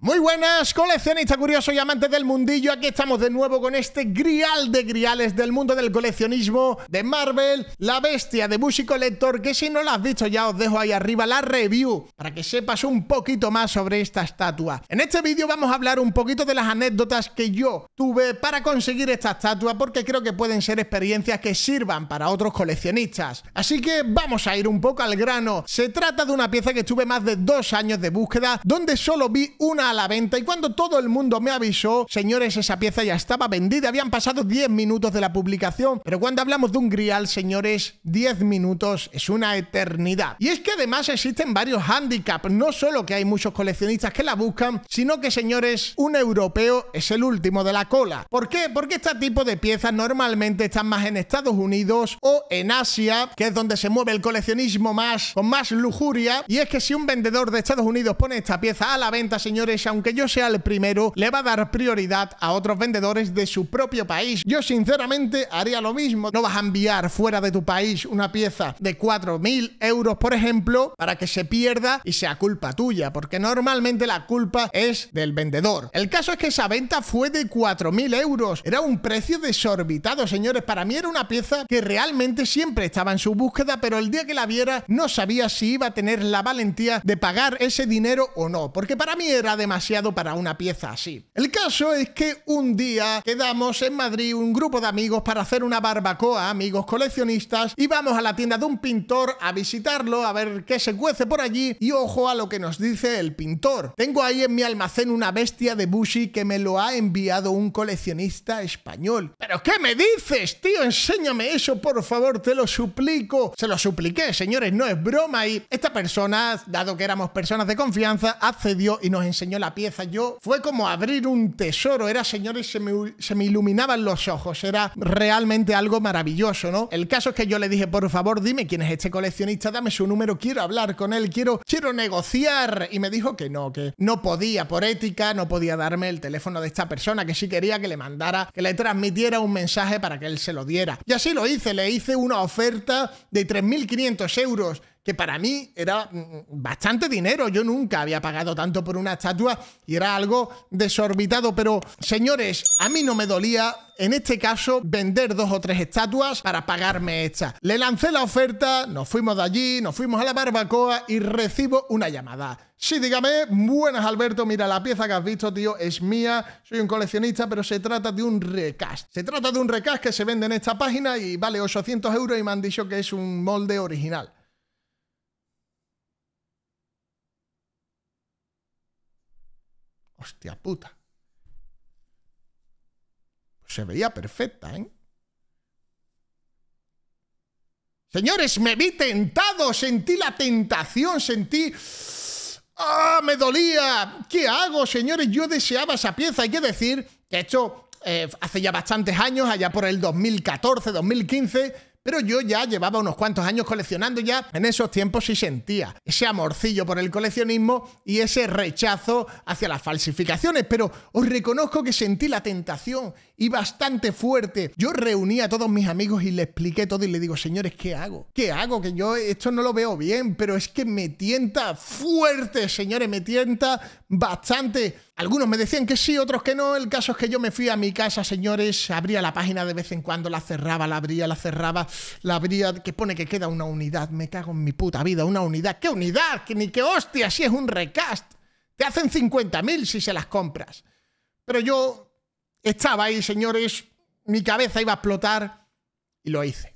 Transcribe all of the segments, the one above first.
Muy buenas, coleccionista curioso y amantes del mundillo. Aquí estamos de nuevo con este grial de griales del mundo del coleccionismo de Marvel, la bestia de músico Collector, que si no la has visto ya os dejo ahí arriba la review para que sepas un poquito más sobre esta estatua. En este vídeo vamos a hablar un poquito de las anécdotas que yo tuve para conseguir esta estatua porque creo que pueden ser experiencias que sirvan para otros coleccionistas. Así que vamos a ir un poco al grano. Se trata de una pieza que tuve más de dos años de búsqueda donde solo vi una a la venta y cuando todo el mundo me avisó, señores, esa pieza ya estaba vendida, habían pasado 10 minutos de la publicación, pero cuando hablamos de un grial, señores, 10 minutos es una eternidad. Y es que además existen varios handicaps, no solo que hay muchos coleccionistas que la buscan, sino que, señores, un europeo es el último de la cola. ¿Por qué? Porque este tipo de piezas normalmente están más en Estados Unidos o en Asia, que es donde se mueve el coleccionismo más, con más lujuria, y es que si un vendedor de Estados Unidos pone esta pieza a la venta, señores, aunque yo sea el primero, le va a dar prioridad a otros vendedores de su propio país. Yo sinceramente haría lo mismo. No vas a enviar fuera de tu país una pieza de 4.000 euros, por ejemplo, para que se pierda y sea culpa tuya, porque normalmente la culpa es del vendedor. El caso es que esa venta fue de 4.000 euros. Era un precio desorbitado, señores. Para mí era una pieza que realmente siempre estaba en su búsqueda, pero el día que la viera no sabía si iba a tener la valentía de pagar ese dinero o no, porque para mí era de demasiado para una pieza así. El caso es que un día quedamos en Madrid un grupo de amigos para hacer una barbacoa, amigos coleccionistas, y vamos a la tienda de un pintor a visitarlo, a ver qué se cuece por allí, y ojo a lo que nos dice el pintor. Tengo ahí en mi almacén una bestia de Bushi que me lo ha enviado un coleccionista español. ¿Pero qué me dices, tío? Enséñame eso, por favor, te lo suplico. Se lo supliqué, señores, no es broma. Y esta persona, dado que éramos personas de confianza, accedió y nos enseñó la pieza, yo fue como abrir un tesoro, era señores, se me, se me iluminaban los ojos, era realmente algo maravilloso, ¿no? El caso es que yo le dije, por favor, dime quién es este coleccionista, dame su número, quiero hablar con él, quiero, quiero negociar. Y me dijo que no, que no podía, por ética, no podía darme el teléfono de esta persona, que sí quería que le mandara, que le transmitiera un mensaje para que él se lo diera. Y así lo hice, le hice una oferta de 3.500 euros que para mí era mm, mm, bastante dinero. Yo nunca había pagado tanto por una estatua y era algo desorbitado. Pero, señores, a mí no me dolía, en este caso, vender dos o tres estatuas para pagarme esta. Le lancé la oferta, nos fuimos de allí, nos fuimos a la barbacoa y recibo una llamada. Sí, dígame, buenas Alberto, mira la pieza que has visto, tío, es mía, soy un coleccionista, pero se trata de un recast. Se trata de un recast que se vende en esta página y vale 800 euros y me han dicho que es un molde original. Hostia puta. Pues se veía perfecta, ¿eh? Señores, me vi tentado, sentí la tentación, sentí... ¡Ah, me dolía! ¿Qué hago, señores? Yo deseaba esa pieza. Hay que decir que hecho eh, hace ya bastantes años, allá por el 2014, 2015 pero yo ya llevaba unos cuantos años coleccionando ya, en esos tiempos sí sentía ese amorcillo por el coleccionismo y ese rechazo hacia las falsificaciones, pero os reconozco que sentí la tentación y bastante fuerte. Yo reuní a todos mis amigos y le expliqué todo y le digo, señores, ¿qué hago? ¿Qué hago? Que yo esto no lo veo bien, pero es que me tienta fuerte, señores, me tienta bastante. Algunos me decían que sí, otros que no. El caso es que yo me fui a mi casa, señores, abría la página de vez en cuando, la cerraba, la abría, la cerraba, la abría, que pone que queda una unidad. Me cago en mi puta vida, una unidad. ¿Qué unidad? Que ni qué hostia, si es un recast. Te hacen 50.000 si se las compras. Pero yo estaba ahí, señores, mi cabeza iba a explotar y lo hice.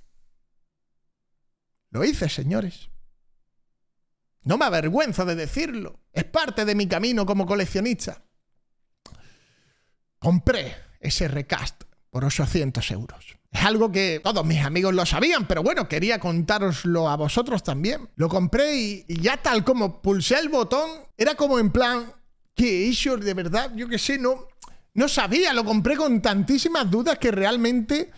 Lo hice, señores. No me avergüenzo de decirlo. Es parte de mi camino como coleccionista. Compré ese recast por 800 euros. Es algo que todos mis amigos lo sabían, pero bueno, quería contároslo a vosotros también. Lo compré y, ya tal como pulsé el botón, era como en plan, que issue de verdad, yo que sé, no, no sabía, lo compré con tantísimas dudas que realmente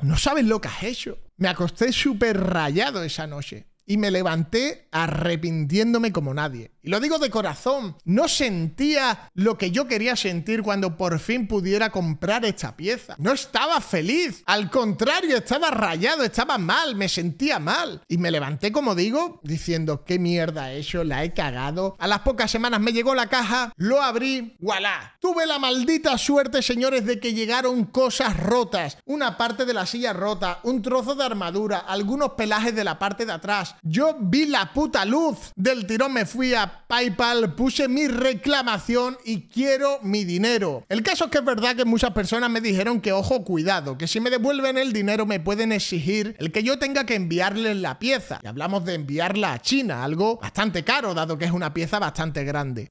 no sabes lo que has hecho. Me acosté súper rayado esa noche y me levanté arrepintiéndome como nadie. Y lo digo de corazón, no sentía lo que yo quería sentir cuando por fin pudiera comprar esta pieza. No estaba feliz, al contrario, estaba rayado, estaba mal, me sentía mal. Y me levanté, como digo, diciendo, qué mierda he hecho, la he cagado. A las pocas semanas me llegó la caja, lo abrí, voilà. Tuve la maldita suerte, señores, de que llegaron cosas rotas. Una parte de la silla rota, un trozo de armadura, algunos pelajes de la parte de atrás. Yo vi la puta luz. Del tirón me fui a PayPal, puse mi reclamación y quiero mi dinero. El caso es que es verdad que muchas personas me dijeron que ojo, cuidado, que si me devuelven el dinero me pueden exigir el que yo tenga que enviarles la pieza. Y hablamos de enviarla a China, algo bastante caro, dado que es una pieza bastante grande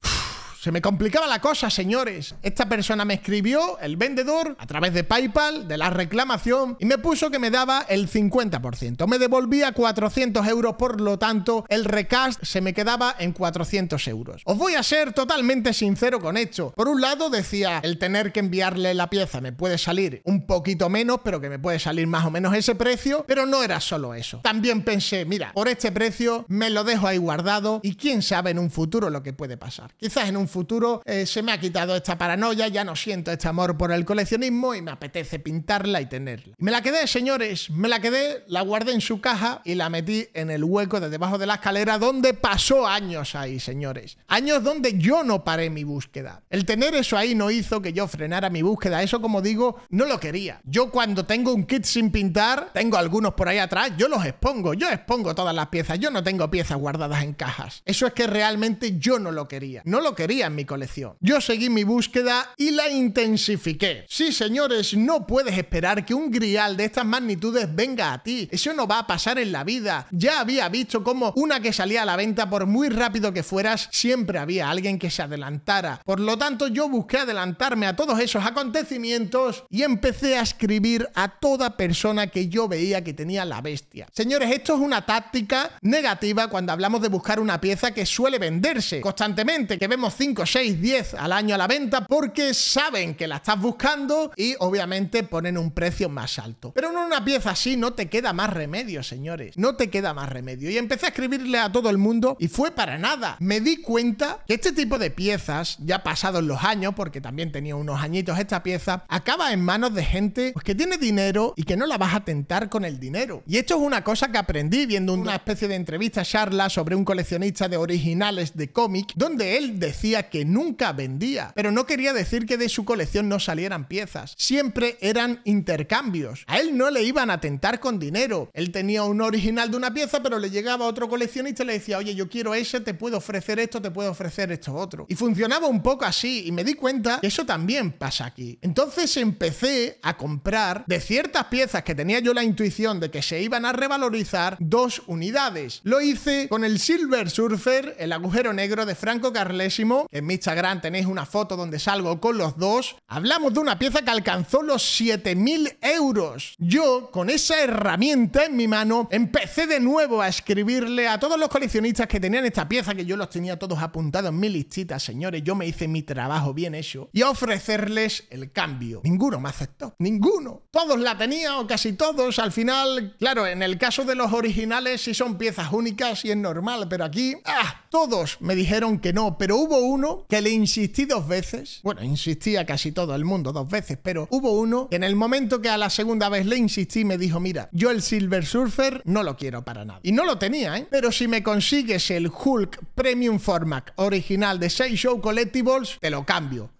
se me complicaba la cosa, señores. Esta persona me escribió, el vendedor, a través de PayPal, de la reclamación, y me puso que me daba el 50%. Me devolvía 400 euros, por lo tanto, el recast se me quedaba en 400 euros. Os voy a ser totalmente sincero con esto. Por un lado, decía, el tener que enviarle la pieza me puede salir un poquito menos, pero que me puede salir más o menos ese precio, pero no era solo eso. También pensé, mira, por este precio me lo dejo ahí guardado y quién sabe en un futuro lo que puede pasar. Quizás en un futuro eh, se me ha quitado esta paranoia, ya no siento este amor por el coleccionismo y me apetece pintarla y tenerla. me la quedé, señores, me la quedé, la guardé en su caja y la metí en el hueco de debajo de la escalera donde pasó años ahí, señores. Años donde yo no paré mi búsqueda. El tener eso ahí no hizo que yo frenara mi búsqueda. Eso, como digo, no lo quería. Yo cuando tengo un kit sin pintar, tengo algunos por ahí atrás, yo los expongo, yo expongo todas las piezas, yo no tengo piezas guardadas en cajas. Eso es que realmente yo no lo quería. No lo quería en mi colección. Yo seguí mi búsqueda y la intensifiqué. Sí, señores, no puedes esperar que un grial de estas magnitudes venga a ti. Eso no va a pasar en la vida. Ya había visto cómo una que salía a la venta, por muy rápido que fueras, siempre había alguien que se adelantara. Por lo tanto, yo busqué adelantarme a todos esos acontecimientos y empecé a escribir a toda persona que yo veía que tenía la bestia. Señores, esto es una táctica negativa cuando hablamos de buscar una pieza que suele venderse constantemente, que vemos cinco 6, 10 al año a la venta porque saben que la estás buscando y obviamente ponen un precio más alto. Pero en una pieza así no te queda más remedio, señores. No te queda más remedio. Y empecé a escribirle a todo el mundo y fue para nada. Me di cuenta que este tipo de piezas, ya pasados los años, porque también tenía unos añitos esta pieza, acaba en manos de gente pues, que tiene dinero y que no la vas a tentar con el dinero. Y esto es una cosa que aprendí viendo una especie de entrevista charla sobre un coleccionista de originales de cómic, donde él decía que nunca vendía. Pero no quería decir que de su colección no salieran piezas. Siempre eran intercambios. A él no le iban a tentar con dinero. Él tenía un original de una pieza, pero le llegaba a otro coleccionista y le decía, oye, yo quiero ese, te puedo ofrecer esto, te puedo ofrecer esto otro. Y funcionaba un poco así. Y me di cuenta que eso también pasa aquí. Entonces empecé a comprar de ciertas piezas que tenía yo la intuición de que se iban a revalorizar dos unidades. Lo hice con el Silver Surfer, el agujero negro de Franco Carlésimo, en mi Instagram tenéis una foto donde salgo con los dos. Hablamos de una pieza que alcanzó los 7.000 euros. Yo, con esa herramienta en mi mano, empecé de nuevo a escribirle a todos los coleccionistas que tenían esta pieza, que yo los tenía todos apuntados en mi listita, señores. Yo me hice mi trabajo bien hecho. Y a ofrecerles el cambio. Ninguno me aceptó. Ninguno. Todos la tenían, o casi todos. Al final, claro, en el caso de los originales, si son piezas únicas y es normal, pero aquí, ah, todos me dijeron que no, pero hubo uno que le insistí dos veces. Bueno, insistía casi todo el mundo dos veces, pero hubo uno que en el momento que a la segunda vez le insistí me dijo, mira, yo el Silver Surfer no lo quiero para nada. Y no lo tenía, ¿eh? Pero si me consigues el Hulk Premium Format original de 6 Show Collectibles, te lo cambio.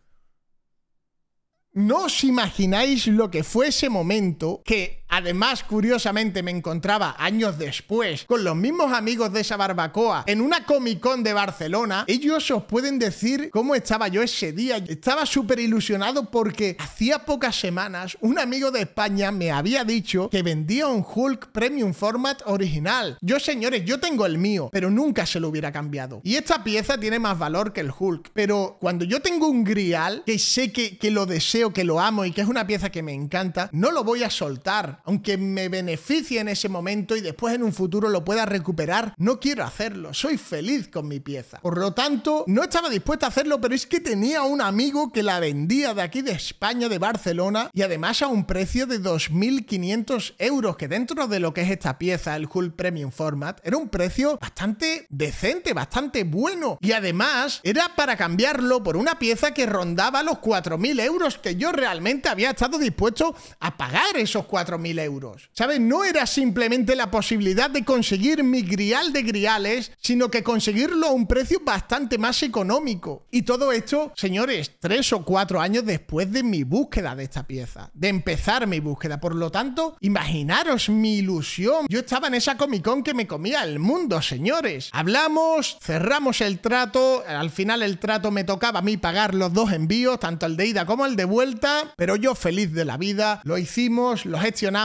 No os imagináis lo que fue ese momento que Además, curiosamente, me encontraba años después con los mismos amigos de esa barbacoa en una Comic Con de Barcelona. Ellos os pueden decir cómo estaba yo ese día. Estaba súper ilusionado porque hacía pocas semanas un amigo de España me había dicho que vendía un Hulk Premium Format original. Yo, señores, yo tengo el mío, pero nunca se lo hubiera cambiado. Y esta pieza tiene más valor que el Hulk. Pero cuando yo tengo un Grial, que sé que, que lo deseo, que lo amo y que es una pieza que me encanta, no lo voy a soltar. Aunque me beneficie en ese momento y después en un futuro lo pueda recuperar, no quiero hacerlo. Soy feliz con mi pieza. Por lo tanto, no estaba dispuesto a hacerlo, pero es que tenía un amigo que la vendía de aquí de España, de Barcelona, y además a un precio de 2.500 euros, que dentro de lo que es esta pieza, el Hull Premium Format, era un precio bastante decente, bastante bueno. Y además era para cambiarlo por una pieza que rondaba los 4.000 euros que yo realmente había estado dispuesto a pagar esos 4.000 euros. ¿Sabes? No era simplemente la posibilidad de conseguir mi grial de griales, sino que conseguirlo a un precio bastante más económico. Y todo esto, señores, tres o cuatro años después de mi búsqueda de esta pieza, de empezar mi búsqueda. Por lo tanto, imaginaros mi ilusión. Yo estaba en esa Comic Con que me comía el mundo, señores. Hablamos, cerramos el trato, al final el trato me tocaba a mí pagar los dos envíos, tanto el de ida como el de vuelta, pero yo feliz de la vida, lo hicimos, lo gestionamos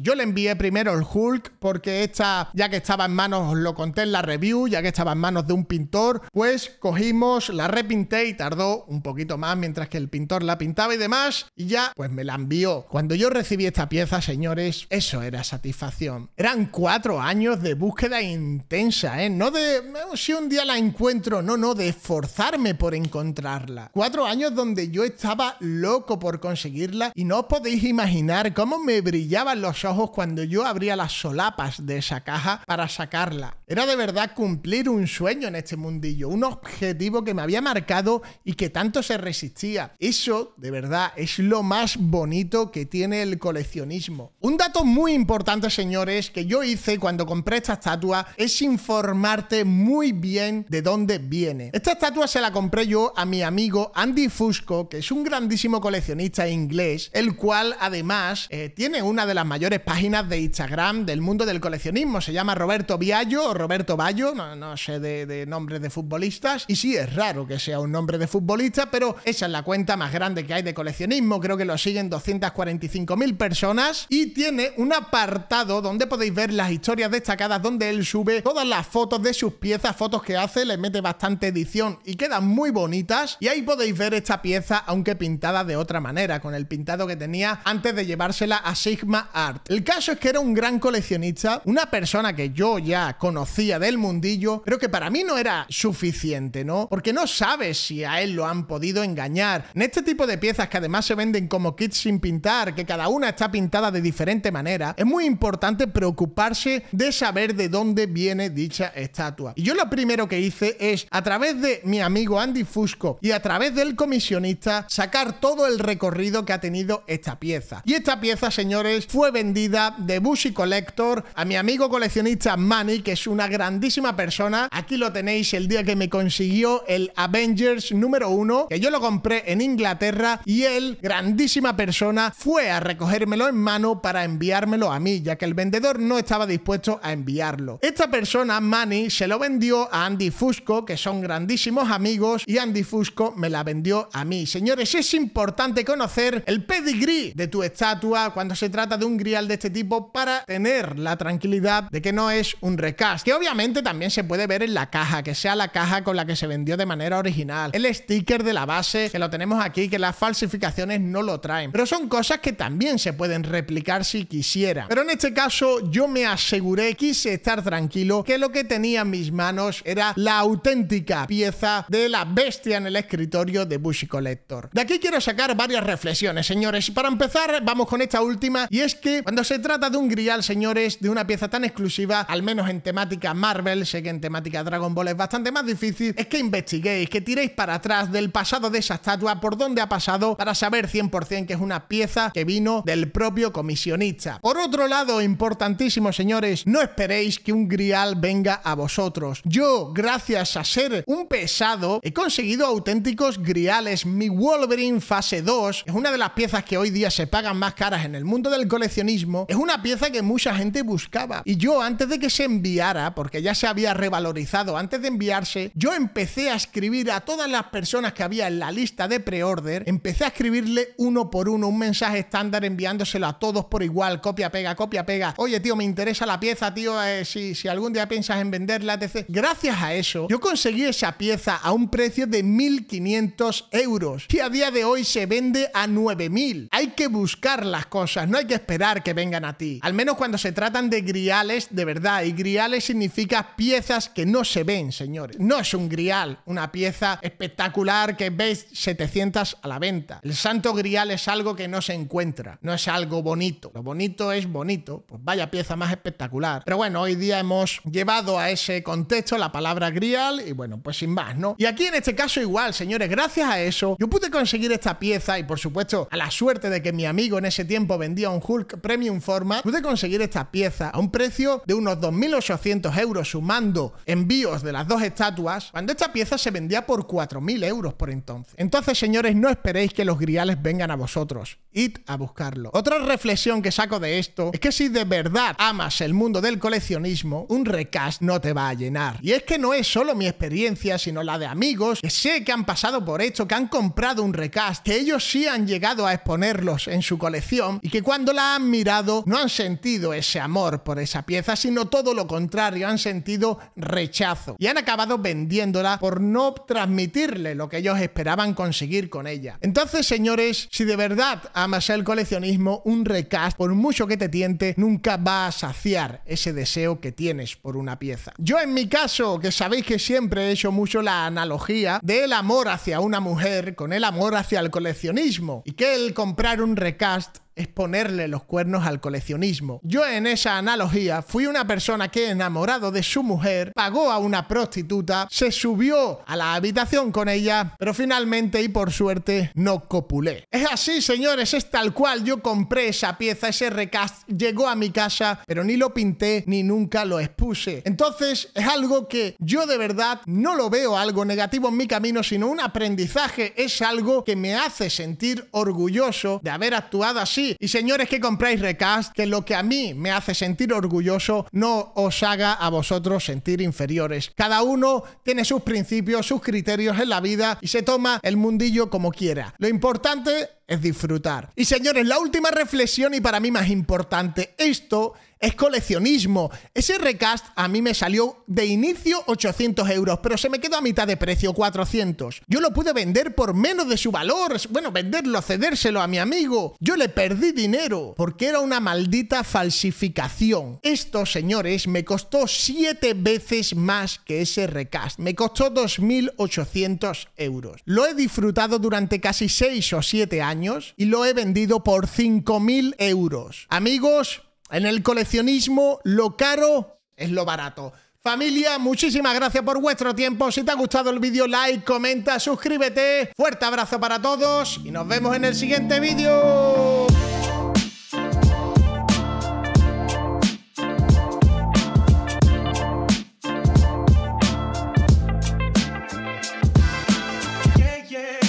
yo le envié primero el Hulk porque esta, ya que estaba en manos, os lo conté en la review, ya que estaba en manos de un pintor, pues cogimos, la repinté y tardó un poquito más mientras que el pintor la pintaba y demás, y ya pues me la envió. Cuando yo recibí esta pieza, señores, eso era satisfacción. Eran cuatro años de búsqueda intensa, ¿eh? No de si un día la encuentro, no, no, de esforzarme por encontrarla. Cuatro años donde yo estaba loco por conseguirla y no os podéis imaginar cómo me brillaba los ojos cuando yo abría las solapas de esa caja para sacarla. Era de verdad cumplir un sueño en este mundillo, un objetivo que me había marcado y que tanto se resistía. Eso, de verdad, es lo más bonito que tiene el coleccionismo. Un dato muy importante, señores, que yo hice cuando compré esta estatua es informarte muy bien de dónde viene. Esta estatua se la compré yo a mi amigo Andy Fusco, que es un grandísimo coleccionista inglés, el cual además eh, tiene un una de las mayores páginas de Instagram del mundo del coleccionismo. Se llama Roberto Viallo o Roberto Bayo, no, sé de, nombre nombres de futbolistas. Y sí, es raro que sea un nombre de futbolista, pero esa es la cuenta más grande que hay de coleccionismo. Creo que lo siguen 245.000 personas. Y tiene un apartado donde podéis ver las historias destacadas donde él sube todas las fotos de sus piezas, fotos que hace, le mete bastante edición y quedan muy bonitas. Y ahí podéis ver esta pieza, aunque pintada de otra manera, con el pintado que tenía antes de llevársela a Sig Art. El caso es que era un gran coleccionista, una persona que yo ya conocía del mundillo, pero que para mí no era suficiente, ¿no? Porque no sabes si a él lo han podido engañar. En este tipo de piezas que además se venden como kits sin pintar, que cada una está pintada de diferente manera, es muy importante preocuparse de saber de dónde viene dicha estatua. Y yo lo primero que hice es, a través de mi amigo Andy Fusco y a través del comisionista, sacar todo el recorrido que ha tenido esta pieza. Y esta pieza, señores, fue vendida de Busy Collector a mi amigo coleccionista Manny, que es una grandísima persona. Aquí lo tenéis el día que me consiguió el Avengers número 1, que yo lo compré en Inglaterra y él, grandísima persona, fue a recogérmelo en mano para enviármelo a mí, ya que el vendedor no estaba dispuesto a enviarlo. Esta persona, Manny, se lo vendió a Andy Fusco, que son grandísimos amigos, y Andy Fusco me la vendió a mí. Señores, es importante conocer el pedigree de tu estatua cuando se trata trata de un grial de este tipo para tener la tranquilidad de que no es un recast, que obviamente también se puede ver en la caja, que sea la caja con la que se vendió de manera original, el sticker de la base que lo tenemos aquí, que las falsificaciones no lo traen, pero son cosas que también se pueden replicar si quisiera. Pero en este caso yo me aseguré, quise estar tranquilo, que lo que tenía en mis manos era la auténtica pieza de la bestia en el escritorio de Bushy Collector. De aquí quiero sacar varias reflexiones, señores. Para empezar, vamos con esta última y es que cuando se trata de un grial, señores, de una pieza tan exclusiva, al menos en temática Marvel, sé que en temática Dragon Ball es bastante más difícil, es que investiguéis, que tiréis para atrás del pasado de esa estatua, por dónde ha pasado, para saber 100% que es una pieza que vino del propio comisionista. Por otro lado, importantísimo, señores, no esperéis que un grial venga a vosotros. Yo, gracias a ser un pesado, he conseguido auténticos griales. Mi Wolverine fase 2 es una de las piezas que hoy día se pagan más caras en el mundo del coleccionismo, es una pieza que mucha gente buscaba. Y yo, antes de que se enviara, porque ya se había revalorizado, antes de enviarse, yo empecé a escribir a todas las personas que había en la lista de pre-order, empecé a escribirle uno por uno un mensaje estándar enviándoselo a todos por igual, copia, pega, copia, pega. Oye, tío, me interesa la pieza, tío, eh, si, algún día piensas en venderla, etc. Gracias a eso, yo conseguí esa pieza a un precio de 1500 euros, y a día de hoy se vende a 9000. Hay que buscar las cosas, no hay que esperar que vengan a ti. Al menos cuando se tratan de griales de verdad. Y griales significa piezas que no se ven, señores. No es un grial, una pieza espectacular que veis 700 a la venta. El santo grial es algo que no se encuentra, no es algo bonito. Lo bonito es bonito, pues vaya pieza más espectacular. Pero bueno, hoy día hemos llevado a ese contexto la palabra grial y bueno, pues sin más, ¿no? Y aquí en este caso igual, señores, gracias a eso yo pude conseguir esta pieza y por supuesto a la suerte de que mi amigo en ese tiempo vendía un Hulk Premium Format, pude conseguir esta pieza a un precio de unos 2.800 euros sumando envíos de las dos estatuas, cuando esta pieza se vendía por 4.000 euros por entonces. Entonces, señores, no esperéis que los griales vengan a vosotros. Id a buscarlo. Otra reflexión que saco de esto es que si de verdad amas el mundo del coleccionismo, un recast no te va a llenar. Y es que no es solo mi experiencia, sino la de amigos que sé que han pasado por esto, que han comprado un recast, que ellos sí han llegado a exponerlos en su colección y que cuando cuando la han mirado no han sentido ese amor por esa pieza, sino todo lo contrario, han sentido rechazo y han acabado vendiéndola por no transmitirle lo que ellos esperaban conseguir con ella. Entonces, señores, si de verdad amas el coleccionismo, un recast, por mucho que te tiente, nunca va a saciar ese deseo que tienes por una pieza. Yo en mi caso, que sabéis que siempre he hecho mucho la analogía del amor hacia una mujer con el amor hacia el coleccionismo y que el comprar un recast es ponerle los cuernos al coleccionismo. Yo en esa analogía fui una persona que enamorado de su mujer, pagó a una prostituta, se subió a la habitación con ella, pero finalmente y por suerte no copulé. Es así, señores, es tal cual. Yo compré esa pieza, ese recast, llegó a mi casa, pero ni lo pinté ni nunca lo expuse. Entonces es algo que yo de verdad no lo veo algo negativo en mi camino, sino un aprendizaje. Es algo que me hace sentir orgulloso de haber actuado así y señores que compráis Recast, que lo que a mí me hace sentir orgulloso no os haga a vosotros sentir inferiores. Cada uno tiene sus principios, sus criterios en la vida y se toma el mundillo como quiera. Lo importante es disfrutar. Y señores, la última reflexión y para mí más importante, esto es coleccionismo. Ese recast a mí me salió de inicio 800 euros, pero se me quedó a mitad de precio, 400. Yo lo pude vender por menos de su valor, bueno, venderlo, cedérselo a mi amigo. Yo le perdí dinero, porque era una maldita falsificación. Esto, señores, me costó 7 veces más que ese recast. Me costó 2.800 euros. Lo he disfrutado durante casi 6 o 7 años y lo he vendido por 5.000 euros. Amigos, en el coleccionismo lo caro es lo barato. Familia, muchísimas gracias por vuestro tiempo. Si te ha gustado el vídeo, like, comenta, suscríbete. Fuerte abrazo para todos y nos vemos en el siguiente vídeo.